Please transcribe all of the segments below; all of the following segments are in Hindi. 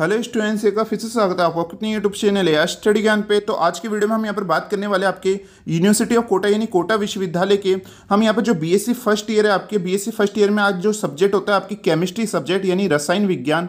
हेलो स्टूडेंट्स एक फिर से स्वागत है आपका कितनी यूट्यूब चैनल है स्टडी ज्ञान पे तो आज की वीडियो में हम यहाँ पर बात करने वाले आपके यूनिवर्सिटी ऑफ कोटा यानी कोटा विश्वविद्यालय के हम यहाँ पर जो बीएससी फर्स्ट ईयर है आपके बीएससी फर्स्ट ईयर में आज जो सब्जेक्ट होता है आपकी केमिस्ट्री सब्जेक्ट यानी रसायन विज्ञान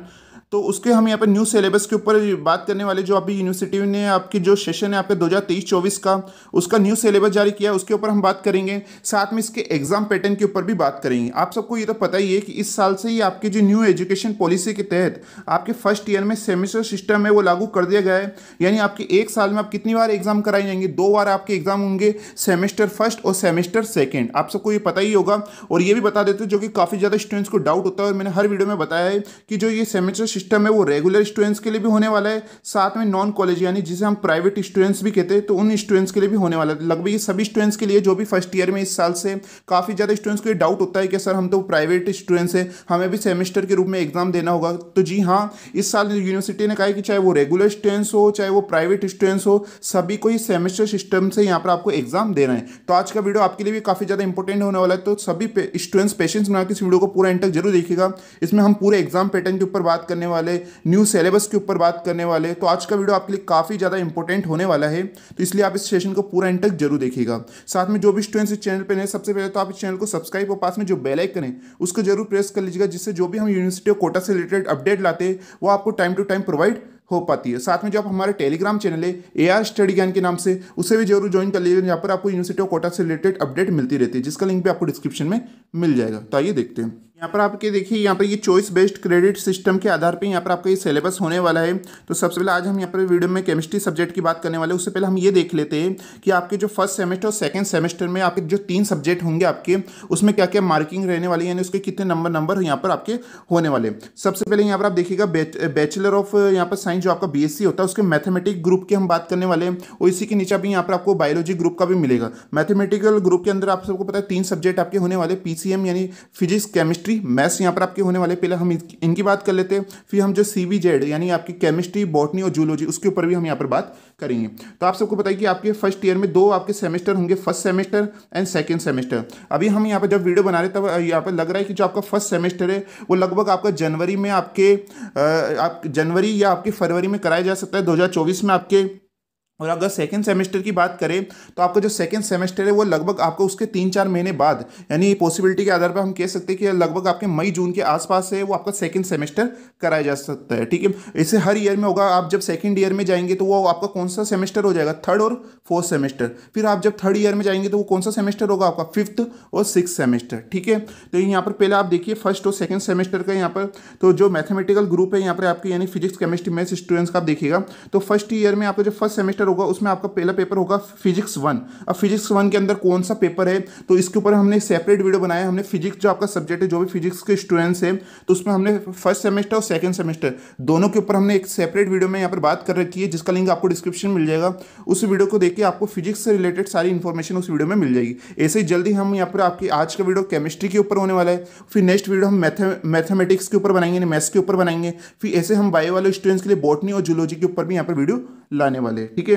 तो उसके हम यहाँ पे न्यू सिलेबस के ऊपर बात करने वाले जो अभी यूनिवर्सिटी ने आपकी जो सेशन है दो हज़ार तेईस चौबीस का उसका न्यू सिलेबस जारी किया है उसके ऊपर हम बात करेंगे साथ में इसके एग्जाम पैटर्न के ऊपर भी बात करेंगे आप सबको ये तो पता ही है कि इस साल से ही आपकी जो न्यू एजुकेशन पॉलिसी के तहत आपके फर्स्ट ईयर में सेमेस्टर सिस्टम है वो लागू कर दिया गया है यानी आपके एक साल में आप कितनी बार एग्जाम कराए जाएंगे दो बार आपके एग्जाम होंगे सेमेस्टर फर्स्ट और सेमेस्टर सेकेंड आप सबको ये पता ही होगा और ये भी बता देते जो कि काफ़ी ज़्यादा स्टूडेंट्स को डाउट होता है और मैंने हर वीडियो में बताया है कि जो ये सेमेस्टर सिस्टम है वो रेगुलर स्टूडेंट्स के लिए भी होने वाला है साथ में नॉन कॉलेज यानी जिसे हम प्राइवेट स्टूडेंट्स भी कहते हैं तो उन स्टूडेंट्स के लिए भी होने वाला है लगभग ये सभी स्टूडेंट्स के लिए जो भी फर्स्ट ईयर में इस साल से काफ़ी ज़्यादा स्टूडेंट्स को ये डाउट होता है कि सर हम तो प्राइवेट स्टूडेंट्स हैं हमें भी सेमेस्टर के रूप में एग्जाम देना होगा तो जी हाँ इस साल यूनिवर्सिटी ने कहा कि चाहे वो रेगुलर स्टूडेंट्स हो चाहे वो प्राइवेट स्टूडेंट्स हो सभी को ही सेमेस्टर सिस्टम से यहाँ पर आपको एग्जाम देना है तो आज का वीडियो आपके लिए भी काफ़ी ज़्यादा इंपॉर्टेंट होने वाला है तो सभी स्टूडेंट्स पेशेंस बना के इस वीडियो को पूरा एंड तक जरूर देखिएगा इसमें हम पूरे एग्जाम पैटर्न के ऊपर बात करने वाले वाले न्यू सिलेबस के ऊपर बात करने वाले तो आज का वीडियो आपके लिए काफ़ी ज़्यादा इंपॉर्टेंट होने वाला है तो इसलिए आप इस सेशन को पूरा एंड तक जरूर देखिएगा साथ में जो भी स्टूडेंट्स इस चैनल पर नए सबसे पहले तो आप इस चैनल को सब्सक्राइब और पास में जो बेल है उसको जरूर प्रेस कर लीजिएगा जिससे जो भी हम यूनिवर्सिटी और कोटा से रिलेटेड अपडेट लाते हैं वो आपको टाइम टू टाइम प्रोवाइड हो पाती है साथ में जो आप हमारे टेलीग्राम चैनल है एआर स्टडी ज्ञान के नाम से उसे भी जरूर ज्वाइन कर लीजिएगा जहाँ पर आपको यूनिवर्सिटी ऑफ कोटा से रिलेटेड अपडेट मिलती रहती है जिसका लिंक भी आपको डिस्क्रिप्शन में मिल जाएगा तो आइए देखते हैं यहाँ पर आपके देखिए यहाँ पर ये चॉइस बेस्ड क्रेडिट सिस्टम के आधार पे यहाँ पर आपका ये सिलेबस होने वाला है तो सबसे पहले आज हम यहाँ पर वीडियो में केमिस्ट्री सब्जेक्ट की बात करने वाले हैं उससे पहले हम ये देख लेते हैं कि आपके जो फर्स्ट सेमेस्टर और सेकंड सेमेस्टर में आपके जो तीन सब्जेक्ट होंगे आपके उसमें क्या क्या मार्किंग रहने वाली यानी उसके कितने नंबर नंबर यहाँ पर आपके होने वाले सबसे पहले यहाँ पर आप देखिएगा बैचलर ऑफ यहाँ पर साइंस जो आपका बी होता है उसके मैथमेटिक ग्रुप की हम बात करने वाले हैं और इसी के नीचे भी यहाँ पर आपको बायोलॉजी ग्रुप का भी मिलेगा मैथमेटिकल ग्रुप के अंदर आप सबको पता है तीन सब्जेक्ट आपके होने वाले पी यानी फिजिक्स केमिस्ट्री थ्री मैथ्स यहाँ पर आपके होने वाले पहले हम इनकी बात कर लेते हैं फिर हम जो सी बी जेड यानी आपकी केमिस्ट्री बॉटनी और जूलॉजी उसके ऊपर भी हम यहाँ पर बात करेंगे तो आप सबको बताइए कि आपके फर्स्ट ईयर में दो आपके सेमेस्टर होंगे first semester and second semester अभी हम यहाँ पर जब वीडियो बना रहे तब यहाँ पर लग रहा है कि जो आपका फर्स्ट सेमेस्टर है वो लगभग आपका जनवरी में आपके आप जनवरी या आपके फरवरी में कराया जा सकता है दो में आपके और अगर सेकेंड सेमेस्टर की बात करें तो आपका जो सेकेंड सेमेस्टर है वो लगभग आपको उसके तीन चार महीने बाद यानी पॉसिबिलिटी के आधार पर हम कह सकते हैं कि लगभग आपके मई जून के आसपास है वो आपका सेकेंड सेमेस्टर कराया जा सकता है ठीक है इसे हर ईयर में होगा आप जब सेकेंड ईयर में जाएंगे तो वो आपका कौन सा सेमेस्टर हो जाएगा थर्ड और फोर्थ सेमेस्टर फिर आप जब थर्ड ईयर में जाएंगे तो वो कौन सा सेमेस्टर होगा आपका फिफ्थ और सिक्स सेमेस्टर ठीक है तो यहाँ पर पहले आप देखिए फर्स्ट और सेकेंड सेमेस्टर का यहाँ पर तो जो मैथमेटिकल ग्रुप है यहाँ पर आपके यानी फिजिक्स केमिस्ट्री मैथ्स स्टूडेंट्स का आप देखिएगा तो फर्स्ट ईयर में आपका जो फर्स्ट सेमेस्टर चैप्टर होगा उसमें आपका पहला पेपर होगा फिजिक्स वन अब फिजिक्स वन के अंदर कौन सा पेपर है तो इसके ऊपर हमने सेपरेट वीडियो बनाया हमने फिजिक्स जो आपका सब्जेक्ट है जो भी फिजिक्स के स्टूडेंट्स हैं तो उसमें हमने फर्स्ट सेमेस्टर और सेकेंड सेमेस्टर दोनों के ऊपर हमने एक सेपरेट वीडियो में यहाँ पर बात कर रखी है जिसका लिंक आपको डिस्क्रिप्शन मिल जाएगा उस वीडियो को देखिए आपको फिजिक्स से रिलेटेड सारी इन्फॉर्मेशन उस वीडियो में मिल जाएगी ऐसे ही जल्दी हम यहाँ पर आपकी आज का वीडियो केमिस्ट्री के ऊपर होने वाला है फिर नेक्स्ट वीडियो हम मैथमेटिक्स के ऊपर बनाएंगे मैथ्स के ऊपर बनाएंगे फिर ऐसे हम बायो वाले स्टूडेंट्स के लिए बॉटनी और जूलॉजी के ऊपर भी यहाँ पर वीडियो लाने वाले ठीक है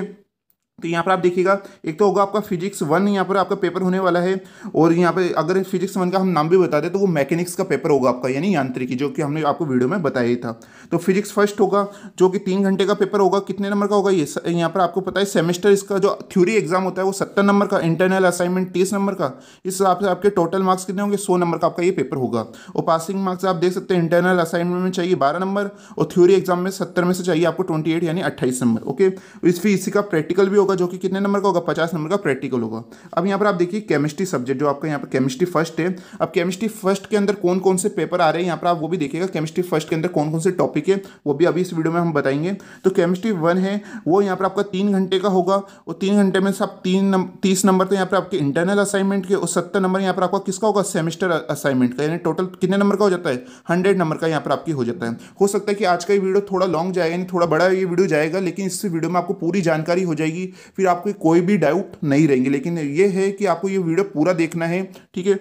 तो यहाँ पर आप देखिएगा एक तो होगा आपका फिजिक्स वन यहाँ पर आपका पेपर होने वाला है और यहाँ पर अगर फिजिक्स वन का हम नाम भी बता दें तो वो मैकेनिक्स का पेपर होगा आपका यानी यांत्रिकी जो कि हमने आपको वीडियो में बताया ही था तो फिजिक्स फर्स्ट होगा जो कि तीन घंटे का पेपर होगा कितने नंबर का होगा ये यहाँ पर आपको पता है सेमेस्टर इसका जो थ्योरी एग्जाम होता है वो सत्तर नंबर का इंटरनल असाइनमेंट तीस नंबर का इस हिसाब से आपके टोटल मार्क्स कितने होंगे सौ नंबर का आपका ये पेपर होगा और पासिंग मार्क्स आप देख सकते हैं इंटरनल असाइनमेंट में चाहिए बारह नंबर और थ्योरी एग्जाम में सत्तर में से चाहिए आपको ट्वेंटी यानी अट्ठाईस नंबर ओके इस फिर इसी का प्रैक्टिकल भी होगा जो कि कितने नंबर का होगा पचास नंबर का प्रैक्टिकल होगा अब यहाँ पर आप देखिए केमिस्ट्री सब्जेक्ट जो आपका यहाँ पर केमिस्ट्री फर्स्ट है अब केमिस्ट्री फर्स्ट के अंदर कौन कौन से पेपर आ रहे हैं यहाँ पर आप वो भी देखिएगा केमिस्ट्री फर्स्ट के अंदर कौन कौन से टॉपिक है वो भी अभी इस वीडियो में हम बताएंगे तो केमिस्ट्री वन है वो यहाँ पर आपका तीन घंटे का होगा और तीन घंटे में सब तीन तीस नंबर तो यहाँ पर आपके इंटरनल असाइनमेंट के और सत्तर नंबर यहाँ पर आपका किसका होगा सेमेस्टर असाइनमेंट का यानी टोटल कितने नंबर का हो जाता है हंड्रेड नंबर का यहाँ पर आपकी हो जाता है हो सकता है कि आज का ये वीडियो थोड़ा लॉन्ग जाएगा यानी थोड़ा बड़ा ये वीडियो जाएगा लेकिन इस वीडियो में आपको पूरी जानकारी हो जाएगी फिर आपको कोई भी डाउट नहीं रहेंगे लेकिन ये है कि आपको ये वीडियो पूरा देखना है ठीक है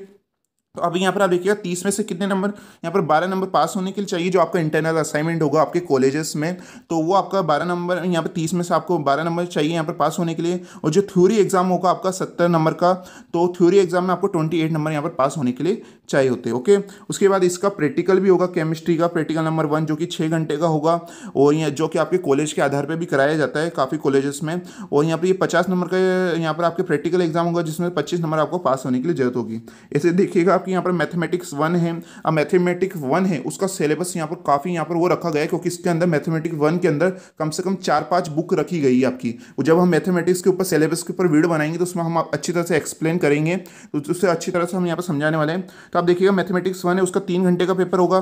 तो अब यहाँ पर आप देखिएगा तीस में से कितने नंबर यहाँ पर बारह नंबर पास होने के लिए चाहिए जो आपका इंटरनल असाइनमेंट होगा आपके कॉलेजेस में तो वो आपका बारह नंबर यहाँ पर तीस में से आपको बारह नंबर चाहिए यहाँ पर पास होने के लिए और जो थ्योरी एग्जाम होगा आपका सत्तर नंबर का तो थ्योरी एग्जाम में आपको ट्वेंटी एट नंबर यहाँ पर पास होने के लिए चाहिए होते ओके उसके बाद इसका प्रैक्टिकल भी होगा केमिस्ट्री का प्रैक्टिकल नंबर वन जो कि छः घंटे का होगा और यहाँ जो कि आपके कॉलेज के आधार पर भी कराया जाता है काफ़ी कॉलेजेस में और यहाँ पर ये पचास नंबर का यहाँ पर आपके प्रैक्टिकल एग्जाम होगा जिसमें पच्चीस नंबर आपको पास होने के लिए जरूरत होगी ऐसे देखिएगा आप आपके यहाँ पर मैथमेटिक्स वन है अब मैथमेटिक्स वन है उसका सिलेबस यहाँ पर काफ़ी यहाँ पर वो रखा गया है क्योंकि इसके अंदर मैथमेटिक्स वन के अंदर कम से कम चार पांच बुक रखी गई है आपकी जब हम मैथमेटिक्स के ऊपर सिलेबस के ऊपर वीडियो बनाएंगे तो उसमें हम आप अच्छी तरह से एक्सप्लेन करेंगे तो उससे अच्छी तरह से हम यहाँ पर समझाने वाले हैं तो आप देखिएगा मैथमेटिक्स वन है उसका तीन घंटे का पेपर होगा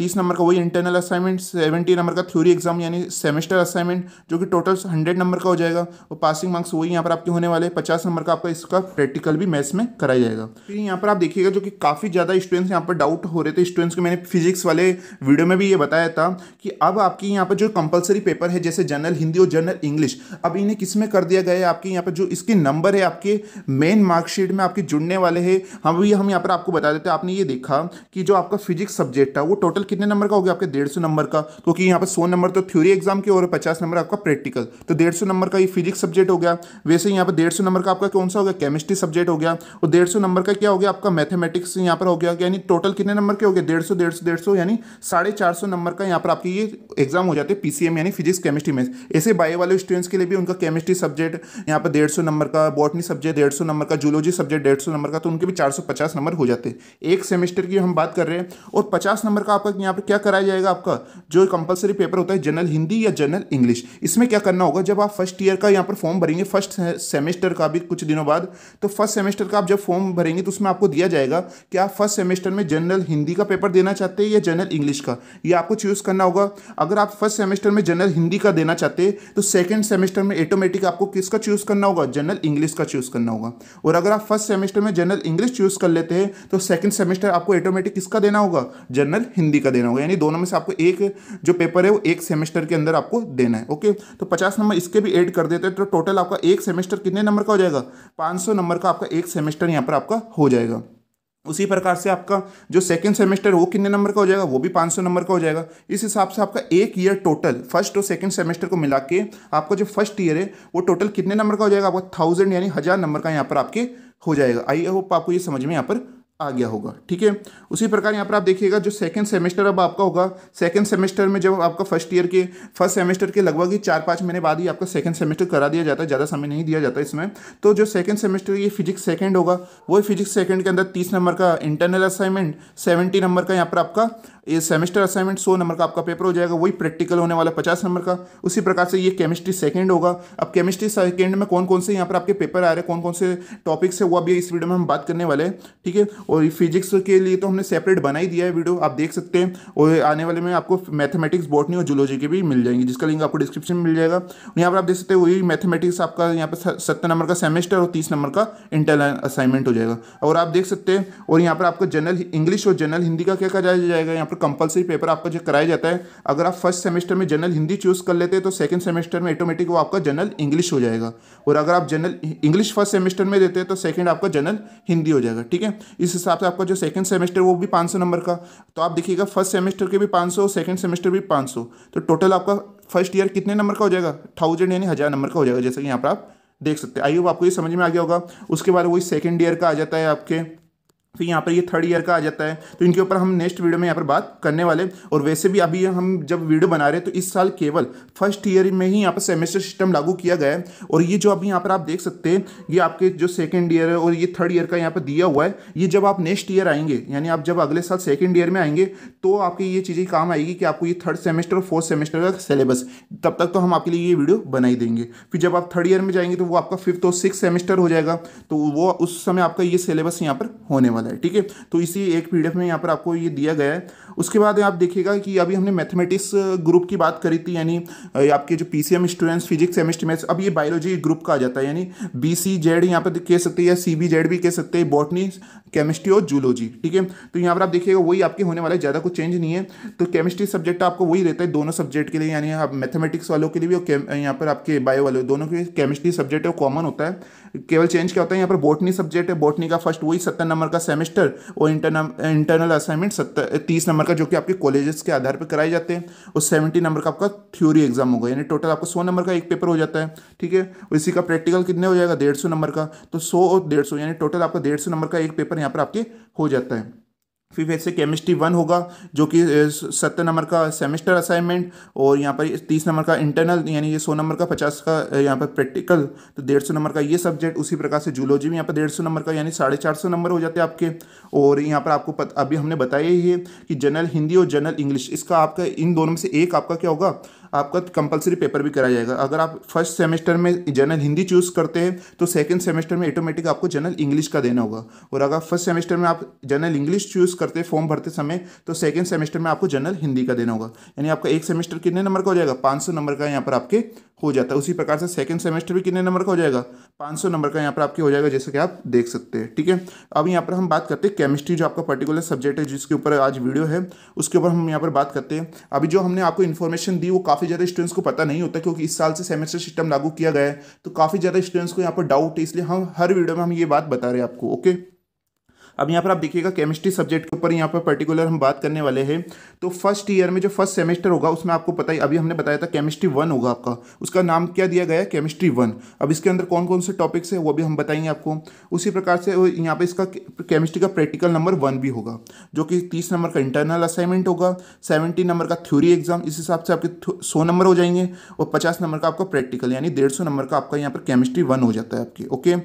तीस नंबर का वही इंटरनल असाइनमेंट सेवेंटी नंबर का थ्योरी एग्जाम यानी सेमेस्टर असाइनमेंट जो कि टोटल हंड्रेड नंबर का हो जाएगा और पासिंग मार्क्स वही यहाँ पर आपके होने वाले पचास नंबर का आपका इसका प्रैक्टिकल भी मैथ्स में कराया जाएगा फिर तो यहाँ पर आप देखिएगा जो कि काफ़ी ज़्यादा स्टूडेंट्स यहाँ पर डाउट हो रहे थे स्टूडेंट्स को मैंने फिजिक्स वाले वीडियो में भी ये बताया था कि अब आपकी यहाँ पर जो कंपलसरी पेपर है जैसे जनरल हिंदी और जनरल इंग्लिश अब इन्हें किस में कर दिया गया है आपके यहाँ पर जो इसके नंबर है आपके मेन मार्कशीट में आपके जुड़ने वाले है हम भी हम यहाँ पर आपको बता देते आपने ये देखा कि जो आपका फिजिक्स सब्जेक्ट था वो टोटल कितने नंबर का हो गया आपके डेढ़ नंबर का क्योंकि यहाँ पर सौ नंबर तो थ्योरी एग्जाम के और पचास नंबर आपका प्रैक्टिकल तो डेढ़ नंबर का ये फिजिक्स सब्जेक्ट हो गया वैसे यहाँ पर डेढ़ नंबर का आपका कौन सा हो गया केमिस्ट्री सब्जेक्ट हो गया और डेढ़ नंबर का क्या हो गया आपका मैथमेटिक्स मैथमेटिक्स यहाँ पर हो गया यानी टोटल कितने नंबर के हो गए डेढ़ सौ डेढ़ सौ डेढ़ सौ यानी साढ़े चार सौ नंबर का यहाँ पर आपकी ये एग्जाम हो जाते हैं पीसीएम यानी फिजिक्स केमिस्ट्री में ऐसे बायो वाले स्टूडेंट्स के लिए भी उनका केमिस्ट्री सब्जेक्ट यहाँ पर डेढ़ सौ नंबर का बॉटनी सब्जेक्ट डेढ़ सौ नंबर का जूलॉजी सब्जेक्ट डेढ़ सौ नंबर का तो उनके भी चार सौ पचास नंबर हो जाते हैं एक सेमेस्टर की हम बात कर रहे हैं और पचास नंबर का आपका यहाँ पर क्या कराया जाएगा आपका जो कंपलसरी पेपर होता है जनरल हिंदी या जनरल इंग्लिश इसमें क्या करना होगा जब आप फर्स्ट ईयर का यहाँ पर फॉर्म भरेंगे फर्स्ट सेमेस्टर का भी कुछ दिनों बाद तो फर्स्ट सेमेस्टर का आप जब फॉर्म भरेंगे तो उसमें आपको दिया जाएगा कि आप फर्स्ट सेमेस्टर में जनरल हिंदी का पेपर देना चाहते हैं या जनरल इंग्लिश का ये आपको चूज़ करना होगा अगर आप फर्स्ट सेमेस्टर में जनरल हिंदी का देना चाहते हैं तो सेकेंड सेमेस्टर में ऑटोमेटिक आपको किसका चूज़ करना होगा जनरल इंग्लिश का चूज़ करना होगा और अगर आप फर्स्ट सेमेस्टर में जनरल इंग्लिश चूज़ कर लेते हैं तो सेकेंड सेमेस्टर आपको ऑटोमेटिक किसका देना होगा जनरल हिंदी का देना होगा यानी दोनों में से आपको एक जो पेपर है वो एक सेमेस्टर के अंदर आपको देना है ओके तो पचास नंबर इसके भी एड कर देते हैं तो टोटल आपका एक सेमेस्टर कितने नंबर का हो जाएगा पांच नंबर का आपका एक सेमेस्टर यहाँ पर आपका हो जाएगा उसी प्रकार से आपका जो सेकेंड सेमेस्टर वो कितने नंबर का हो जाएगा वो भी 500 नंबर का हो जाएगा इस हिसाब से आपका एक ईयर टोटल फर्स्ट और सेकेंड सेमेस्टर को मिला के आपका जो फर्स्ट ईयर है वो टोटल कितने नंबर का हो जाएगा आपका थाउजेंड यानी हज़ार नंबर का यहाँ पर आपके हो जाएगा आई होप आपको ये समझ में यहाँ पर आ गया होगा ठीक है उसी प्रकार यहाँ पर आप देखिएगा जो सेकंड सेमेस्टर अब आपका होगा सेकंड सेमेस्टर में जब आपका फर्स्ट ईयर के फर्स्ट सेमेस्टर के लगभग ही चार पाँच महीने बाद ही आपका सेकंड सेमेस्टर करा दिया जाता है ज़्यादा समय नहीं दिया जाता इसमें तो जो सेकंड सेमेस्टर ये फिजिक्स सेकंड होगा वो फिजिक्स सेकंड के अंदर तीस नंबर का इंटरनल असाइनमेंट सेवेंटी नंबर का यहाँ पर आपका ये सेमेस्टर असाइनमेंट सौ नंबर का आपका पेपर हो जाएगा वही प्रैक्टिकल होने वाला पचास नंबर का उसी प्रकार से ये केमिस्ट्री सेकेंड होगा अब केमिस्ट्री सेकेंड में कौन कौन से यहाँ पर आपके पेपर आ रहे हैं कौन कौन से टॉपिक्स है वो अभी इस वीडियो में हम बात करने वाले हैं ठीक है और फिजिक्स के लिए तो हमने सेपरेट बना ही दिया है वीडियो आप देख सकते हैं और आने वाले में आपको मैथमेटिक्स बॉटनी और जूलॉजी के भी मिल जाएंगी जिसका लिंक आपको डिस्क्रिप्शन में मिल जाएगा यहाँ पर आप देख सकते हैं वही मैथमेटिक्स आपका यहाँ पर सत्तर नंबर का सेमेस्टर और तीस नंबर का इंटरल असाइनमेंट हो जाएगा और आप देख सकते हैं और यहाँ पर आपको जनरल इंग्लिश और जनरल हिंदी का क्या कहा जाएगा यहाँ पर तो कंपलसरी पेपर आपका जो कराया जाता है अगर आप फर्स्ट सेमेस्टर में जनरल हिंदी चूज़ कर लेते हैं तो सेकंड सेमेस्टर में ऑटोमेटिक वो आपका जनरल इंग्लिश हो जाएगा और अगर आप जनरल इंग्लिश फर्स्ट सेमेस्टर में देते हैं तो सेकंड आपका जनरल हिंदी हो जाएगा ठीक है इस हिसाब से आपका जो सेकंड सेमेस्टर वो भी पाँच नंबर का तो आप देखिएगा फर्स्ट सेमेस्टर के भी पाँच सौ सेकेंड सेमेस्टर भी पाँच सौ तो टोटल आपका फर्स्ट ईयर कितने नंबर का हो जाएगा थाउजेंड यानी हज़ार नंबर का हो जाएगा जैसे कि यहाँ पर आप देख सकते हैं आई होप आपको ये समझ में आ गया होगा उसके बाद वही सेकेंड ईयर का आ जाता है आपके फिर तो यहाँ पर ये थर्ड ईयर का आ जाता है तो इनके ऊपर हम नेक्स्ट वीडियो में यहाँ पर बात करने वाले और वैसे भी अभी हम जब वीडियो बना रहे हैं तो इस साल केवल फर्स्ट ईयर में ही यहाँ पर सेमेस्टर सिस्टम लागू किया गया है और ये जो अभी यहाँ पर आप देख सकते हैं ये आपके जो सेकेंड ईयर है और ये थर्ड ईयर का यहाँ पर दिया हुआ है ये जब आप नेक्स्ट ईयर आएंगे यानी आप जब अगले साल सेकेंड ईयर में आएंगे तो आपकी ये चीज़ें काम आएगी कि आपको ये थर्ड सेमेस्टर और फोर्थ सेमेस्टर का सिलेबस तब तक तो हम आपके लिए ये वीडियो बनाई देंगे फिर जब आप थर्ड ईयर में जाएंगे तो वो आपका फिफ्थ और सिक्स सेमेस्टर हो जाएगा तो वो उस समय आपका ये सिलेबस यहाँ पर होने वाला वाला है ठीक है तो इसी एक पी में यहाँ पर आपको ये दिया गया है उसके बाद आप देखिएगा कि अभी हमने मैथमेटिक्स ग्रुप की बात करी थी यानी आपके जो P students physics chemistry maths अब ये बायोलॉजी ग्रुप का आ जाता है यानी बी सी जेड यहाँ पर कह सकते हैं या सी बी जेड भी कह सकते हैं बॉटनी केमिस्ट्री और जूलॉजी ठीक है तो यहाँ पर आप देखिएगा वही आपके होने वाला है ज़्यादा कुछ चेंज नहीं है तो केमिस्ट्री सब्जेक्ट आपको वही रहता है दोनों सब्जेक्ट के लिए यानी आप मैथमेटिक्स वालों के लिए भी और यहाँ पर आपके बायो वालों दोनों के केमिस्ट्री सब्जेक्ट है कॉमन होता है केवल चेंज क्या होता है यहाँ पर बोटनी सब्जेक्ट है बोटनी का फर्स्ट वही सत्तर नंबर का सेमेस्टर और इंटरनल इंटरनल असाइनमेंट सत्तर तीस नंबर का जो कि आपके कॉलेजेस के आधार पर कराए जाते हैं और सेवेंटी नंबर का आपका थ्योरी एग्जाम होगा यानी टोटल आपको सौ नंबर का एक पेपर हो जाता है ठीक है इसी का प्रैक्टिकल कितने हो जाएगा डेढ़ सौ नंबर का तो सौ और डेढ़ सौ यानी टोटल आपका डेढ़ सौ नंबर का एक पेपर यहाँ पर आपके हो जाता है फिर फिर से केमिस्ट्री वन होगा जो कि सत्तर नंबर का सेमेस्टर असाइनमेंट और यहाँ पर तीस नंबर का इंटरनल यानी ये सौ नंबर का पचास का यहाँ पर प्रैक्टिकल तो डेढ़ सौ नंबर का ये सब्जेक्ट उसी प्रकार से जूलॉजी भी यहाँ पर डेढ़ सौ नंबर का यानी साढ़े चार सौ नंबर हो जाते हैं आपके और यहाँ पर आपको पत, अभी हमने बताया ही है कि जनरल हिंदी और जनरल इंग्लिश इसका आपका इन दोनों में से एक आपका क्या होगा आपका कंपलसरी पेपर भी कराया जाएगा अगर आप फर्स्ट सेमेस्टर में जनरल हिंदी चूज़ करते हैं तो सेकेंड सेमेस्टर में ऑटोमेटिक आपको जनरल इंग्लिश का देना होगा और अगर फर्स्ट सेमेस्टर में आप जनरल इंग्लिश चूज़ करते हैं फॉर्म भरते समय तो सेकेंड सेमेस्टर में आपको जनरल हिंदी का देना होगा यानी आपका एक सेमेस्टर कितने नंबर का हो जाएगा पाँच नंबर का यहाँ पर आपके हो जाता है उसी प्रकार से सेकेंड सेमेस्टर भी कितने नंबर का हो जाएगा 500 नंबर का यहाँ पर आपके हो जाएगा जैसे कि आप देख सकते हैं ठीक है अब यहाँ पर हम बात करते हैं केमिस्ट्री जो आपका पर्टिकुलर सब्जेक्ट है जिसके ऊपर आज वीडियो है उसके ऊपर हम यहाँ पर बात करते हैं अभी जो हमने आपको इन्फॉर्मेशन दी वो काफ़ी ज़्यादा स्टूडेंट्स को पता नहीं होता क्योंकि इस साल से सेमेस्टर सिस्टम लागू किया गया है तो काफ़ी ज़्यादा स्टूडेंट्स को यहाँ पर डाउट है इसलिए हम हर वीडियो में हम ये बात बता रहे हैं आपको ओके अब यहाँ पर आप देखिएगा केमिस्ट्री सब्जेक्ट के ऊपर यहाँ पर पर्टिकुलर हम बात करने वाले हैं तो फर्स्ट ईयर में जो फर्स्ट सेमेस्टर होगा उसमें आपको पता ही अभी हमने बताया था केमिस्ट्री वन होगा आपका उसका नाम क्या दिया गया केमिस्ट्री वन अब इसके अंदर कौन कौन से टॉपिक्स है वो भी हम बताएंगे आपको उसी प्रकार से यहाँ पर इसका केमिस्ट्री का प्रैक्टिकल नंबर वन भी होगा जो कि तीस नंबर का इंटरनल असाइनमेंट होगा सेवेंटी नंबर का थ्योरी एग्जाम इस हिसाब से आपके सौ नंबर हो जाएंगे और पचास नंबर का आपका प्रैक्टिकल यानी डेढ़ सौ नंबर का आपका यहाँ पर केमिस्ट्री वन हो जाता है आपकी ओके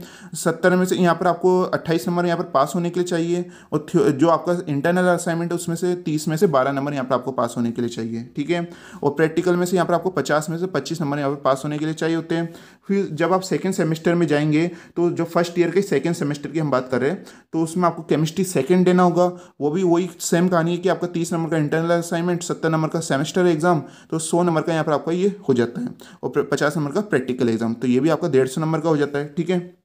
सत्तर में से यहाँ पर आपको अट्ठाईस नंबर यहाँ पर पास होने के लिए चाहिए और जो आपका इंटरनल असाइनमेंट है उसमें से तीस में से बारह नंबर यहाँ पर आपको पास होने के लिए चाहिए ठीक है और प्रैक्टिकल में से यहाँ पर आपको पचास में से पच्चीस नंबर यहाँ पर पास होने के लिए चाहिए होते हैं फिर जब आप सेकेंड सेमेस्टर में जाएंगे तो जो फर्स्ट ईयर के सेकेंड सेमेस्टर की हम बात कर रहे हैं तो उसमें आपको केमिस्ट्री सेकेंड देना होगा वो भी वही सेम कहानी है कि आपका तीस नंबर का इंटरनल असाइनमेंट सत्तर नंबर का सेमेस्टर एग्जाम तो सौ नंबर का यहाँ पर आपका ये हो जाता है और पचास नंबर का प्रैक्टिकल एग्जाम तो ये भी आपका डेढ़ नंबर का हो जाता है ठीक है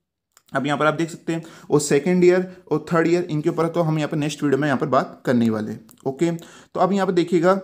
अब यहाँ पर आप देख सकते हैं और सेकेंड ईयर और थर्ड ईयर इनके ऊपर तो हम यहाँ पर नेक्स्ट वीडियो में यहाँ पर बात करने वाले ओके तो अब यहाँ पर देखिएगा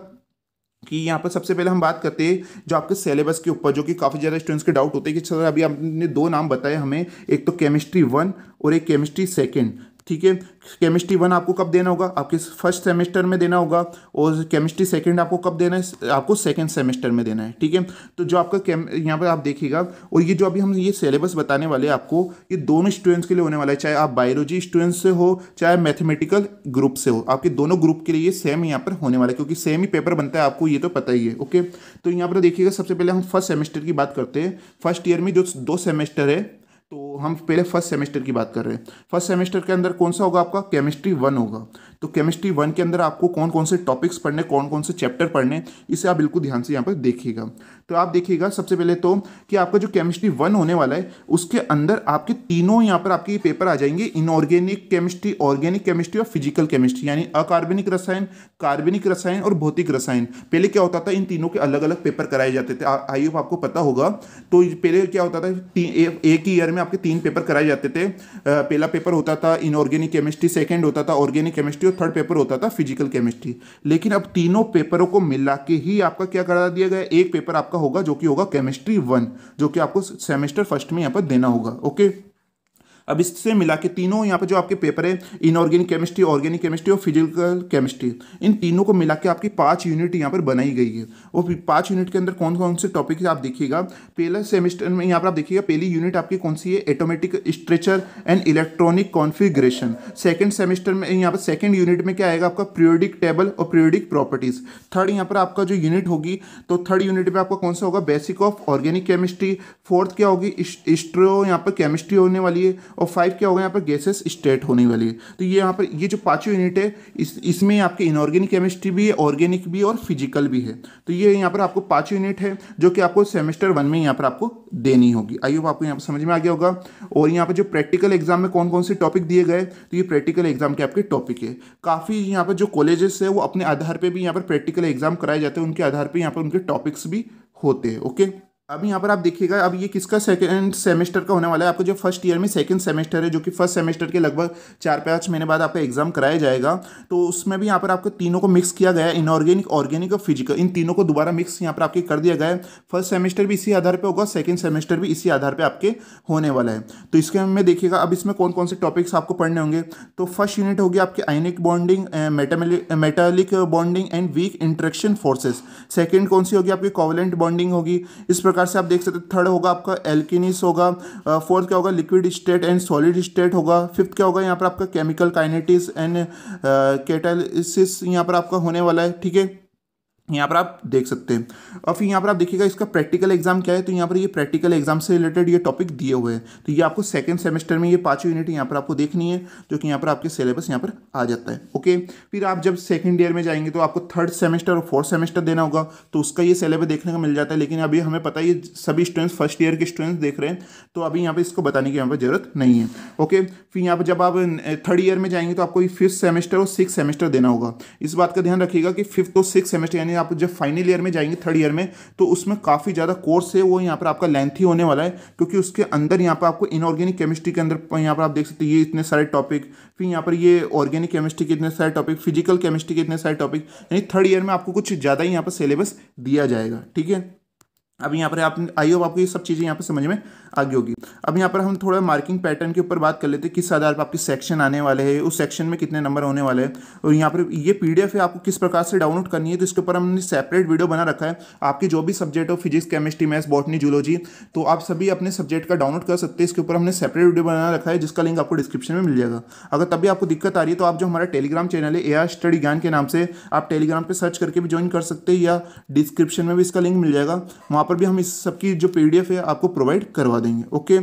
कि यहाँ पर सबसे पहले हम बात करते हैं जो आपके सिलेबस के ऊपर जो कि काफ़ी ज़्यादा स्टूडेंट्स के डाउट होते हैं कि सर अभी आपने दो नाम बताए हमें एक तो केमिस्ट्री वन और एक केमिस्ट्री सेकेंड ठीक है केमिस्ट्री वन आपको कब देना होगा आपके फर्स्ट सेमेस्टर में देना होगा और केमिस्ट्री सेकंड आपको कब देना है आपको सेकंड सेमेस्टर में देना है ठीक है तो जो आपका केम यहाँ पर आप देखिएगा और ये जो अभी हम ये सिलेबस बताने वाले आपको ये दोनों स्टूडेंट्स के लिए होने वाला है चाहे आप बायोलॉजी स्टूडेंट्स से हो चाहे मैथमेटिकल ग्रुप से हो आपके दोनों ग्रुप के लिए सेम यहाँ पर होने वाला है क्योंकि सेम ही पेपर बनता है आपको ये तो पता ही है ओके तो यहाँ पर देखिएगा सबसे पहले हम फर्स्ट सेमेस्टर की बात करते हैं फर्स्ट ईयर में जो दो सेमेस्टर है तो हम पहले फर्स्ट सेमेस्टर की बात कर रहे हैं फर्स्ट सेमेस्टर के अंदर कौन सा होगा आपका केमिस्ट्री वन होगा तो केमिस्ट्री वन के अंदर आपको कौन कौन से टॉपिक्स पढ़ने कौन कौन से चैप्टर पढ़ने इसे आप बिल्कुल ध्यान से यहाँ पर देखिएगा तो आप देखिएगा सबसे पहले तो कि आपका जो केमिस्ट्री वन होने वाला है उसके अंदर आपके तीनों यहाँ पर आपके पेपर आ जाएंगे इनऑर्गेनिक केमिस्ट्री ऑर्गेनिक केमिस्ट्री और फिजिकल केमिस्ट्री यानी अकार्बनिक रसायन कार्बनिक रसायन और भौतिक रसायन पहले क्या होता था इन तीनों के अलग अलग पेपर कराए जाते थे आई होप आपको पता होगा तो पहले क्या होता था एक ही ईयर में आपके तीन पेपर कराए जाते थे पहला पेपर होता था इनऑर्गेनिक केमिस्ट्री सेकेंड होता था ऑर्गेनिक केमिस्ट्री थर्ड पेपर होता था फिजिकल केमिस्ट्री लेकिन अब तीनों पेपरों को मिला के ही आपका क्या करा दिया गया एक पेपर आपका होगा जो कि होगा केमिस्ट्री वन जो कि आपको सेमेस्टर फर्स्ट में यहाँ पर देना होगा ओके अब इससे मिला के तीनों यहाँ पे जो आपके पेपर है इनऑर्गेनिक केमिस्ट्री ऑर्गेनिक केमिस्ट्री और फिजिकल केमिस्ट्री इन तीनों को मिला के आपकी पाँच यूनिट यहाँ पर बनाई गई है वो पाँच यूनिट के अंदर कौन कौन से टॉपिक आप देखिएगा पहला सेमेस्टर में यहाँ पर आप देखिएगा पहली यूनिट आपकी कौन सी है atomic structure and electronic configuration second semester में यहाँ पर सेकेंड यूनिट में क्या आएगा आपका प्रियोडिक टेबल और प्रियोडिक प्रॉपर्टीज थर्ड यहाँ पर आपका जो यूनिट होगी तो थर्ड यूनिट में आपका कौन सा होगा basic of organic chemistry fourth क्या होगी स्ट्रो यहाँ पर केमिस्ट्री होने वाली है और फाइव क्या होगा यहाँ पर गैसेस स्टेट होने वाली है तो ये यहाँ पर ये जो पाँचों यूनिट है इस इसमें आपके इनऑर्गेनिक केमिस्ट्री भी है ऑर्गेनिक भी और फिजिकल भी है तो ये यहाँ पर आपको पाँच यूनिट है जो कि आपको सेमेस्टर वन में यहाँ पर आपको देनी होगी आइए आपको यहाँ पर समझ में आ गया होगा और यहाँ पर जो प्रैक्टिकल एग्जाम में कौन कौन से टॉपिक दिए गए तो ये प्रैक्टिकल एग्जाम के आपके टॉपिक है काफ़ी यहाँ पर जो कॉलेजेस है वो अपने आधार पर भी यहाँ पर प्रैक्टिकल एग्जाम कराए जाते हैं उनके आधार पर यहाँ पर उनके टॉपिक्स भी होते हैं ओके अब यहाँ पर आप देखिएगा अब ये किसका सेकेंड सेमेस्टर का होने वाला है आपको जो फर्स्ट ईयर में सेकेंड सेमेस्टर है जो कि फर्स्ट सेमेस्टर के लगभग चार पाँच महीने बाद आपका एग्जाम कराया जाएगा तो उसमें भी यहाँ पर आपको तीनों को मिक्स किया गया है इनऑर्गेनिक ऑर्गेनिक और फिजिकल इन तीनों को दोबारा मिक्स यहाँ पर आपके कर दिया गया है फर्स्ट सेमेस्टर भी इसी आधार पर होगा सेकेंड सेमेस्टर भी इसी आधार पर आपके होने वाला है तो इसके में देखिएगा अब इसमें कौन कौन से टॉपिक्स आपको पढ़ने होंगे तो फर्स्ट यूनिट होगी आपके ionic bonding metallic bonding and weak interaction forces second कौन सी होगी आपकी कॉवलेंट बॉन्डिंग होगी इस प्रकार प्रकार से आप देख सकते हैं थर्ड होगा आपका एल्किनिस होगा फोर्थ क्या होगा liquid state and solid state होगा फिफ्थ क्या होगा यहाँ पर आपका केमिकल काइनेटिस एंड कैटालिस यहाँ पर आपका होने वाला है ठीक है यहाँ पर आप देख सकते हैं और फिर यहाँ पर आप देखिएगा इसका प्रैक्टिकल एग्जाम क्या है तो यहाँ पर ये प्रैक्टिकल एग्जाम से रिलेटेड ये टॉपिक दिए हुए हैं तो ये आपको सेकंड सेमेस्टर में ये पाँचों यूनिट यहाँ पर आपको देखनी है जो कि यहाँ पर आपके सिलेबस यहाँ पर आ जाता है ओके फिर आप जब सेकेंड ईयर में जाएंगे तो आपको थर्ड सेमेस्टर और फोर्थ सेमेस्टर देना होगा तो उसका ये सिलेबस देखने को मिल जाता है लेकिन अभी हमें पता है सभी स्टूडेंट्स फर्स्ट ईयर के स्टूडेंट्स देख रहे हैं तो अभी यहाँ पर इसको बताने की यहाँ पर जरूरत नहीं है ओके फिर यहाँ पर जब आप थर्ड ईयर में जाएंगे तो आपको फिफ्थ सेमेस्टर और सिक्स सेमेस्टर देना होगा इस बात का ध्यान रखिएगा कि फिफ्थ और सिक्स सेमेस्टर यानी आप जब फाइनल ईयर में जाएंगे थर्ड ईयर में तो उसमें काफ़ी ज़्यादा कोर्स है वो यहाँ पर आपका लेंथी होने वाला है क्योंकि उसके अंदर यहाँ पर आपको इनऑर्गेनिक केमिस्ट्री के अंदर यहाँ पर आप देख सकते हैं ये इतने सारे टॉपिक फिर यहाँ पर ये ऑर्गेनिक केमिस्ट्री के इतने सारे टॉपिक फिजिकल केमिस्ट्री के इतने सारे टॉपिक यानी थर्ड ईयर में आपको कुछ ज़्यादा ही यहाँ पर सिलेबस दिया जाएगा ठीक है अब यहाँ पर आप आई होप आपको ये सब चीज़ें यहाँ पर समझ में आगे होगी अब यहाँ पर हम थोड़ा मार्किंग पैटर्न के ऊपर बात कर लेते हैं किस आधार पर आपके सेक्शन आने वाले हैं उस सेक्शन में कितने नंबर होने वाले हैं और यहाँ पर ये पी है आपको किस प्रकार से डाउनलोड करनी है तो इसके ऊपर हमने सेपरेट वीडियो बना रखा है आपके जो भी सब्जेक्ट हो physics chemistry maths botany zoology तो आप सभी अपने सब्जेक्ट का डाउनलोड कर सकते हैं इसके ऊपर हमने सेपरेट वीडियो बना रखा है जिसका लिंक आपको डिस्क्रिप्शन में मिल जाएगा अगर तभी आपको दिक्कत आ रही है तो आप जो हमारा टेलीग्राम चैनल है ए स्टडी ज्ञान के नाम से आप टेलीग्राम पर सर्च करके भी ज्वाइन कर सकते हैं या डिस्क्रिप्शन में भी इसका लिंक मिल जाएगा वहाँ पर भी हम इस सबकी जो पी है आपको प्रोवाइड करवा देंगे ओके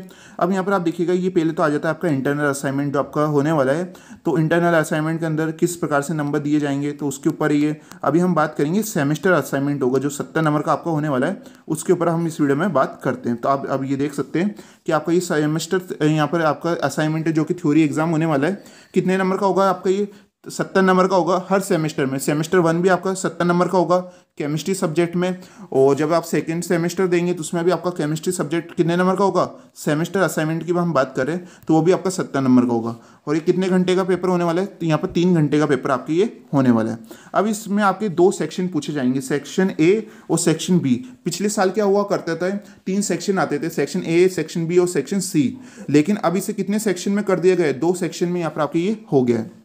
अब यहाँ पर आप देखिएगा ये पहले तो आ जाता है आपका इंटरनल असाइनमेंट जो आपका होने वाला है तो इंटरनल असाइनमेंट के अंदर किस प्रकार से नंबर दिए जाएंगे तो उसके ऊपर ये अभी हम बात करेंगे सेमेस्टर असाइनमेंट होगा जो सत्तर नंबर का आपका होने वाला है उसके ऊपर हम इस वीडियो में बात करते हैं तो आप अब ये देख सकते हैं कि आपका ये सेमेस्टर यहाँ पर आपका असाइनमेंट है जो कि थ्योरी एग्जाम होने वाला है कितने नंबर का होगा आपका ये तो सत्तर नंबर का होगा हर सेमेस्टर में सेमेस्टर वन भी आपका सत्तर नंबर का होगा केमिस्ट्री सब्जेक्ट में और जब आप सेकेंड सेमेस्टर देंगे तो उसमें भी आपका केमिस्ट्री सब्जेक्ट कितने नंबर का होगा सेमेस्टर असाइनमेंट की हम बात करें तो वो भी आपका सत्तर नंबर का होगा और ये कितने घंटे का पेपर होने वाला है तो यहाँ पर तीन घंटे का पेपर आपके ये होने वाला है अब इसमें आपके दो सेक्शन पूछे जाएंगे सेक्शन ए और सेक्शन बी पिछले साल क्या हुआ करता था तीन सेक्शन आते थे सेक्शन ए सेक्शन बी और सेक्शन सी लेकिन अब इसे कितने सेक्शन में कर दिया गया है दो सेक्शन में यहाँ पर आपके ये हो गया है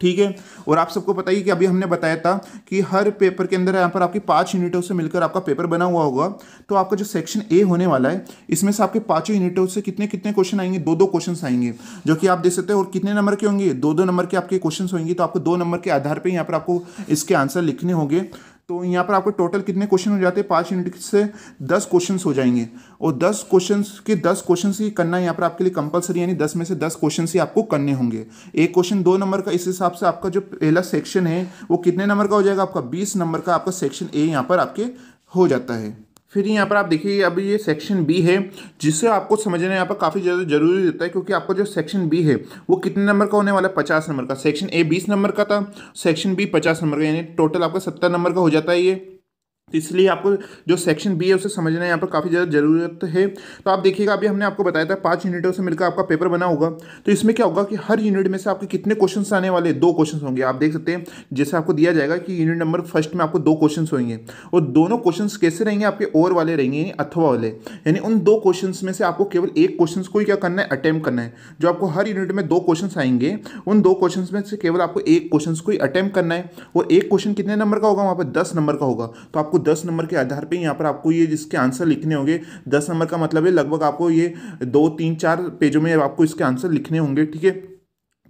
ठीक है और आप सबको पता ही कि अभी हमने बताया था कि हर पेपर के अंदर यहाँ पर आपकी पाँच यूनिटों से मिलकर आपका पेपर बना हुआ होगा तो आपका जो सेक्शन ए होने वाला है इसमें से आपके पाँचों यूनिटों से कितने कितने क्वेश्चन आएंगे दो दो क्वेश्चन आएंगे जो कि आप दे सकते हैं और कितने नंबर के होंगे दो दो नंबर के आपके क्वेश्चन होंगे तो आपको दो नंबर के आधार पर यहाँ पर आपको इसके आंसर लिखने होंगे तो यहाँ पर आपको टोटल कितने क्वेश्चन हो जाते हैं पाँच यूनिट से दस क्वेश्चन हो जाएंगे और दस क्वेश्चन के दस क्वेश्चन ही करना यहाँ पर आपके लिए कंपलसरी यानी दस में से दस क्वेश्चन ही आपको करने होंगे एक क्वेश्चन दो नंबर का इस हिसाब से आपका जो पहला सेक्शन है वो कितने नंबर का हो जाएगा आपका बीस नंबर का आपका सेक्शन ए यहाँ पर आपके हो जाता है फिर यहाँ पर आप देखिए अभी ये सेक्शन बी है जिसे आपको समझना यहाँ पर काफ़ी ज़्यादा जरूरी रहता है क्योंकि आपको जो सेक्शन बी है वो कितने नंबर का होने वाला है पचास नंबर का सेक्शन ए बीस नंबर का था सेक्शन बी पचास नंबर का यानी टोटल आपका सत्तर नंबर का हो जाता है ये तो इसलिए आपको जो सेक्शन बी है उसे समझना यहाँ पर काफ़ी ज़्यादा ज़रूरत है तो आप देखिएगा अभी हमने आपको बताया था पाँच यूनिटों से मिलकर आपका पेपर बना होगा तो इसमें क्या होगा कि हर यूनिट में से आपके कितने क्वेश्चन आने वाले दो क्वेश्चन होंगे आप देख सकते हैं जैसे आपको दिया जाएगा कि यूनिट नंबर फर्स्ट में आपको दो क्वेश्चन होंगे और दोनों क्वेश्चन कैसे रहेंगे आपके ओवर वाले रहेंगे यानी अथवा वाले यानी उन दो क्वेश्चन में से आपको केवल एक क्वेश्चन को ही क्या करना है अटैम्प्ट करना है जो आपको हर यूनिट में दो क्वेश्चन आएंगे उन दो क्वेश्चन में से केवल आपको एक क्वेश्चन को ही अटैम्प करना है और एक क्वेश्चन कितने नंबर का होगा वहाँ पर दस नंबर का होगा तो आपको आपको दस नंबर के आधार पर यहाँ पर आपको ये जिसके आंसर लिखने होंगे दस नंबर का मतलब है लगभग आपको ये दो तीन चार पेजों में आपको इसके आंसर लिखने होंगे ठीक है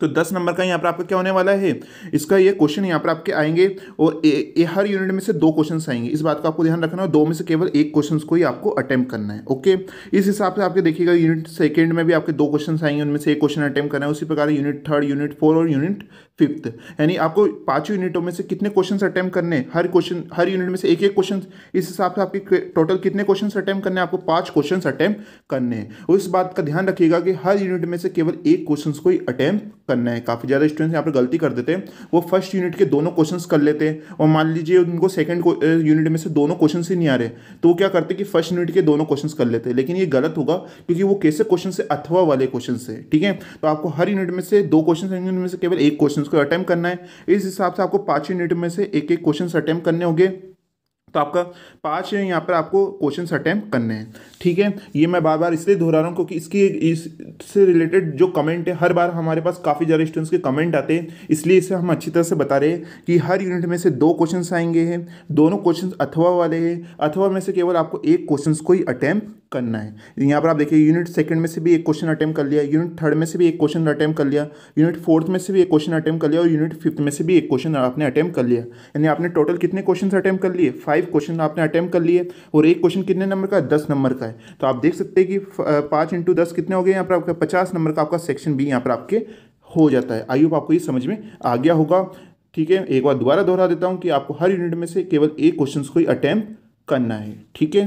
तो दस नंबर का यहाँ पर आपका क्या होने वाला है इसका ये क्वेश्चन यहाँ पर आपके आएंगे और ए, ए, हर यूनिट में से दो क्वेश्चन आएंगे इस बात का आपको ध्यान रखना है दो में से केवल एक क्वेश्चन को ही आपको अटैम्प्ट करना है ओके इस हिसाब से आपके देखिएगा यूनिट सेकेंड में भी आपके दो क्वेश्चन आएंगे उनमें से एक क्वेश्चन अटैम्प्ट करना है उसी प्रकार यूनिट थर्ड यूनिट फोर और यूनिट फिफ्थ यानी आपको पाँचों यूनिटों में से कितने क्वेश्चन अटैम्प्ट करने हर क्वेश्चन हर यूनिट में से एक एक क्वेश्चन इस हिसाब से आपके टोटल कितने क्वेश्चन अटैम्प्ट करने आपको पाँच क्वेश्चन अटैम्प्ट करने हैं इस बात का ध्यान रखिएगा कि हर यूनिट में से केवल एक क्वेश्चन को ही अटैम्प्ट करना है काफ़ी ज़्यादा स्टूडेंट्स यहाँ पर गलती कर देते हैं वो फर्स्ट यूनिट के दोनों क्वेश्चंस कर लेते हैं और मान लीजिए उनको सेकंड यूनिट में से दोनों क्वेश्चन ही नहीं आ रहे तो वो क्या करते कि फर्स्ट यूनिट के दोनों क्वेश्चन कर लेते लेकिन ये गलत होगा क्योंकि वो कैसे क्वेश्चन से अथवा वाले क्वेश्चन से ठीक है तो आपको हर यूनिट में से दो क्वेश्चन यूनिट में से केवल एक क्वेश्चन को अटैम्प्ट करना है इस हिसाब से आपको पाँच यूनिट में से एक एक क्वेश्चन अटैम्प्ट करने होंगे तो आपका पाँच यहाँ पर आपको क्वेश्चन अटैम्प करने हैं ठीक है ये मैं बार बार इसलिए दोहरा रहा हूँ क्योंकि इसकी इससे रिलेटेड जो कमेंट है हर बार हमारे पास काफ़ी ज़्यादा स्टूडेंट्स के कमेंट आते हैं इसलिए इसे हम अच्छी तरह से बता रहे हैं कि हर यूनिट में से दो क्वेश्चन आएंगे हैं दोनों क्वेश्चन अथवा वाले हैं अथवा में से केवल आपको एक क्वेश्चन को ही अटैम्प्ट करना है यहाँ पर आप देखिए यूनिट सेकंड में से भी एक क्वेश्चन अटैम्प कर लिया यूनिट थर्ड में से भी एक क्वेश्चन अटैम्प कर लिया यूनिट फोर्थ में से भी एक क्वेश्चन अटैम्प कर लिया और यूनिट फिफ्थ में से भी एक क्वेश्चन आपने अटैम्प कर लिया यानी आपने टोटल कितने क्वेश्चन अटैम्प कर लिए फाइव क्वेश्चन आपने अटैम्प कर लिए और एक क्वेश्चन कितने नंबर का दस नंबर का है तो आप देख सकते हैं कि पाँच इंटू दस कितने हो गए यहाँ पर आपका पचास नंबर का आपका सेक्शन भी यहाँ पर आपके हो जाता है आयुब आपको ये समझ में आ गया होगा ठीक है एक बार दोबारा दोहरा देता हूँ कि आपको हर यूनिट में से केवल एक क्वेश्चन को ही अटैम्प करना है ठीक है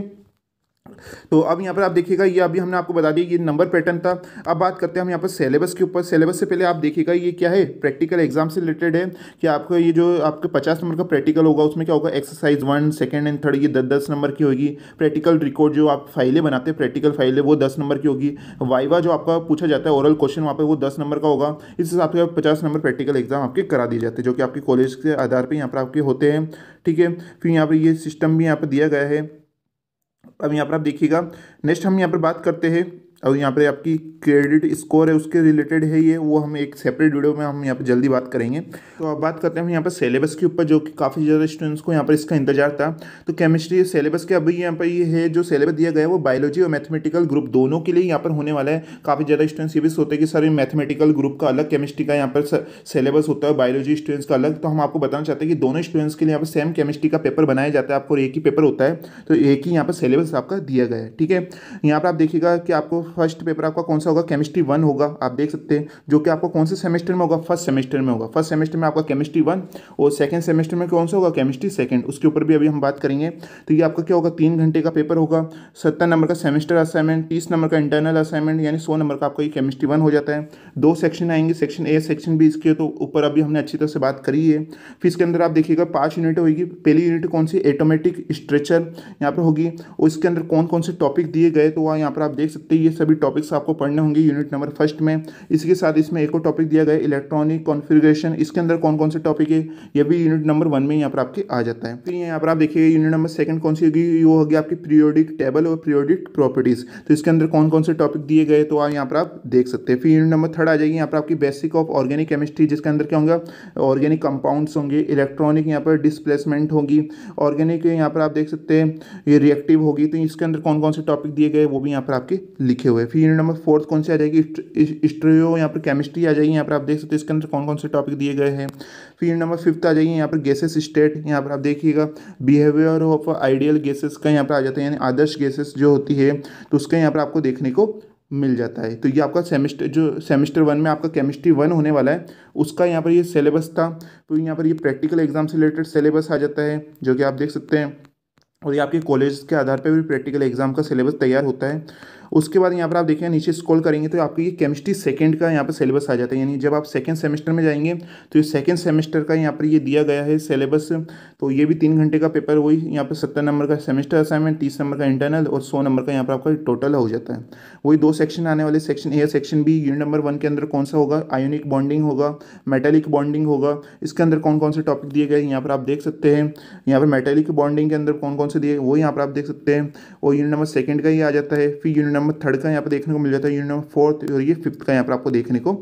तो अब यहाँ पर आप देखिएगा ये अभी हमने आपको बता दिया ये नंबर पैटर्न था अब बात करते हैं हम यहाँ पर सिलेबस के ऊपर सिलेबस से पहले आप देखिएगा ये क्या है प्रैक्टिकल एग्जाम से रिलेटेड है कि आपको ये जो आपके पचास नंबर का प्रैक्टिकल होगा उसमें क्या होगा exercise one second and third ये दस दस नंबर की होगी प्रैक्टिकल रिकॉर्ड जो आप फाइलें बनाते हैं प्रैक्टिकल फाइलें वो दस नंबर की होगी वाइवा जो आपका पूछा जाता है ओरल क्वेश्चन वहाँ पर वो दस नंबर का होगा इस हिसाब से पचास नंबर प्रैक्टिकल एग्जाम आपके करा दिए जाते हैं जो कि आपके कॉलेज के आधार पर यहाँ पर आपके होते हैं ठीक है फिर यहाँ पर ये सिस्टम भी यहाँ पर दिया गया है अब यहाँ पर आप देखिएगा नेक्स्ट हम यहाँ पर बात करते हैं और यहाँ पर आपकी क्रेडिट स्कोर है उसके रिलेटेड है ये वो हम एक सेपरेट वीडियो में हम यहाँ पर जल्दी बात करेंगे तो अब बात करते हैं यहाँ पर सिलेबस के ऊपर जो कि काफ़ी ज़्यादा स्टूडेंट्स को यहाँ पर इसका इंतजार था तो केमिस्ट्री सिलेबस के अभी यहाँ पर ये है जो सिलेबस दिया गया है वो बायोलॉजी और मैथमेटिकल ग्रुप दोनों के लिए यहाँ पर होने वाला है काफ़ी ज़्यादा स्टूडेंट्स ये भी सोते हैं कि सर मैथमेटिकल ग्रुप का अलग केमिस्ट्री का यहाँ पर सिलेबस होता है बायोलॉजी स्टूडेंट्स का अलग तो हम आपको बताना चाहते हैं कि दोनों स्टूडेंट्स के लिए यहाँ पर सेम केमिस्ट्री का पेपर बनाया जाता है आपको एक ही पेपर होता है तो एक ही यहाँ पर सिलेबस आपका दिया गया है ठीक है यहाँ पर आप देखिएगा कि आपको फर्स्ट पेपर आपका कौन सा होगा केमिस्ट्री वन होगा आप देख सकते हैं जो कि आपको कौन से सेमेस्टर में होगा फर्स्ट सेमेस्टर में होगा फर्स्ट सेमेस्टर में आपका केमिस्ट्री वन और सेकंड सेमेस्टर में कौन सा होगा केमिस्ट्री सेकंड उसके ऊपर भी अभी हम बात करेंगे तो ये आपका क्या होगा तीन घंटे का पेपर होगा सत्तर नंबर का सेमेस्टर असाइनमेंट तीस नंबर का इंटरनल असाइनमेंट यानी सौ नंबर का आपका ये केमिस्ट्री वन हो जाता है दो सेक्शन आएंगे सेक्शन ए सेक्शन बी इसके तो ऊपर अभी हमने अच्छी तरह से बात करी है फिर इसके अंदर आप देखिएगा पाँच यूनिट होगी पहली यूनिट कौन सी एटोमेटिक स्ट्रेचर यहाँ पर होगी और इसके अंदर कौन कौन से टॉपिक दिए गए तो वहाँ यहाँ पर आप देख सकते हैं ये सभी टॉपिक्स आपको पढ़ने होंगे यूनिट नंबर फर्स्ट में इसके साथ इसमें एक और टॉपिक दिया गया इलेक्ट्रॉनिक कॉन्फ़िगरेशन इसके अंदर कौन कौन से टॉपिक है यह भी यूनिट नंबर वन में यहाँ पर आपके आ जाता है फिर यहाँ पर आप देखिए यूनिट नंबर सेकंड कौन सी होगी वो होगी आपकी प्रियोडिक टेबल और प्रियोडिक प्रॉपर्टीज़ तो इसके अंदर कौन कौन से टॉपिक दिए गए तो यहाँ पर आप देख सकते हैं फिर यूनिट नंबर थर्ड आ जाएगी यहाँ पर आपकी बेसिक ऑफ ऑर्गेनिक केमिस्ट्री जिसके अंदर क्या होगा ऑर्गेनिक कंपाउंड्स होंगे इलेक्ट्रॉनिक यहाँ पर डिसप्लेसमेंट होगी ऑर्गेनिक यहाँ पर आप देख सकते हैं ये रिएक्टिव होगी तो इसके अंदर कौन कौन से टॉपिक दिए गए वो भी यहाँ पर आपके लिखे हुए फिर यूनिट नंबर फोर्थ कौन सी आ जाएगी स्ट्रियो यहाँ पर केमिस्ट्री आ जाएगी यहाँ पर आप देख सकते हो इसके अंदर कौन कौन से टॉपिक दिए गए हैं फिर यूनिट नंबर फिफ्थ आ जाएगी यहाँ पर गैसेस स्टेट यहाँ पर आप देखिएगा बिहेवियर ऑफ आइडियल गैसेस का यहाँ पर आ जाता है यानी आदर्श गैसेस जो होती है तो उसका यहाँ पर आपको देखने को मिल जाता है तो ये आपका सेमेस्टर जो सेमेस्टर वन में आपका केमिस्ट्री वन होने वाला है उसका यहाँ पर ये सिलेबस था तो यहाँ पर ये प्रैक्टिकल एग्जाम से रिलेटेड सिलेबस आ जाता है जो कि आप देख सकते हैं और ये आपके कॉलेज के आधार पर भी प्रैक्टिकल एग्जाम का सिलेबस तैयार होता है उसके बाद यहाँ पर आप देखेंगे नीचे स्कॉल करेंगे तो आपको ये केमिस्ट्री सेकेंड का यहाँ पर सिलेबस आ जाता है यानी जब आप सेकेंड सेमेस्टर में जाएंगे तो ये सेकेंड सेमेस्टर का यहाँ पर ये दिया गया है सिलेबस तो ये भी तीन घंटे का पेपर वही यहाँ पर सत्तर नंबर का सेमेस्टर असाइनमेंट तीस नंबर का इंटरनल और सौ नंबर का यहाँ पर आपका टोटल हो जाता है वही दो सेक्शन आने वाले section A section B unit number one के अंदर कौन सा होगा आयोनिक बॉन्डिंग होगा मेटेलिक बॉन्डिंग होगा इसके अंदर कौन कौन से टॉपिक दिए गए यहाँ पर आप देख सकते हैं यहाँ पर मेटेलिक बॉन्डिंग के अंदर कौन कौन से दिए वो यहाँ पर आप देख सकते हैं और यूनिट नंबर सेकेंड का ही आ जाता है फिर यूनिट नंबर थर्ड का यहाँ पर देखने को मिल जाता है यूनिट नंबर फोर्थ और ये फिफ्थ का यहाँ पर आपको देखने को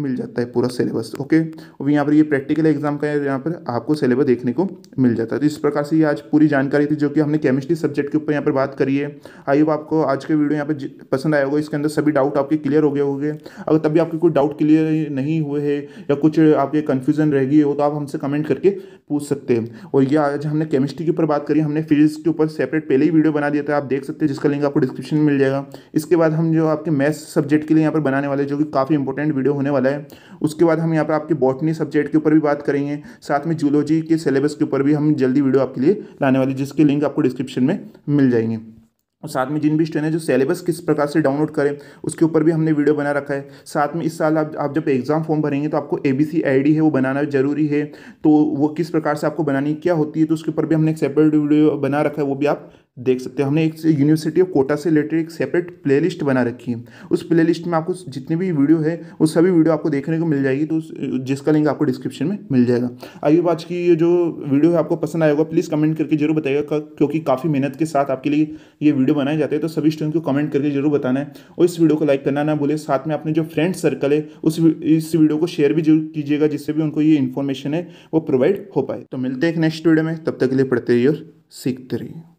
मिल जाता है पूरा सिलेबस ओके और यहाँ पर ये प्रैक्टिकल एग्जाम का यहाँ पर आपको सिलेबस देखने को मिल जाता है तो इस प्रकार से ये आज पूरी जानकारी थी जो कि हमने केमिस्ट्री सब्जेक्ट के ऊपर यहाँ पर बात करी है आई होप आपको आज के वीडियो यहाँ पर पसंद आया होगा इसके अंदर सभी डाउट आपके क्लियर हो गए होंगे अगर तभी आपके कोई डाउट क्लियर नहीं हुए है या कुछ आपके कन्फ्यूजन रह गई हो तो आप हमसे कमेंट करके पूछ सकते हैं और ये आज हमने केमिस्ट्री के ऊपर बात करी हमने फिजिक्स के ऊपर सेपरेट पहले ही वीडियो बना दिया था आप देख सकते हैं जिसका लिंक आपको डिस्क्रिप्शन में मिल जाएगा इसके बाद हम जो आपके मैथ्स सब्जेक्ट के लिए यहाँ पर बनाने वाले जो कि काफ़ी इंपॉर्टेंट वीडियो होने वाले वाला है उसके बाद हम यहाँ पर आपके बॉटनी सब्जेक्ट के ऊपर भी बात करेंगे साथ में जूलॉजी के सिलेबस के ऊपर भी हम जल्दी वीडियो आपके लिए लाने वाले जिसके लिंक आपको डिस्क्रिप्शन में मिल जाएंगे और साथ में जिन भी स्टूडेंट हैं जो सिलेबस किस प्रकार से डाउनलोड करें उसके ऊपर भी हमने वीडियो बना रखा है साथ में इस साल आप आप जब एग्ज़ाम फॉर्म भरेंगे तो आपको एबीसी आईडी है वो बनाना ज़रूरी है तो वो किस प्रकार से आपको बनानी क्या होती है तो उसके ऊपर भी हमने एक सेपरेट वीडियो बना रखा है वो भी आप देख सकते हो हमने एक यूनिवर्सिटी ऑफ कोटा से रिलेटेड एक सेपरेट प्लेलिस्ट बना रखी है उस प्लेलिस्ट में आपको जितनी भी वीडियो है वो सभी वीडियो आपको देखने को मिल जाएगी तो जिसका लिंक आपको डिस्क्रिप्शन में मिल जाएगा आइए आज की ये जो वीडियो है आपको पसंद आएगा प्लीज़ कमेंट करके जरूर बताएगा क्योंकि काफ़ी मेहनत के साथ आपके लिए ये वीडियो बनाए जाते हैं तो सभी स्टूडेंट को कमेंट करके जरूर बताना है और इस वीडियो को लाइक करना ना भूले साथ में अपने जो फ्रेंड सर्कल है उस इस वीडियो को शेयर भी जरूर कीजिएगा जिससे भी उनको ये इन्फॉर्मेशन है वो प्रोवाइड हो पाए तो मिलते हैं नेक्स्ट वीडियो में तब तक के लिए पढ़ते रहिए और सीखते रहिए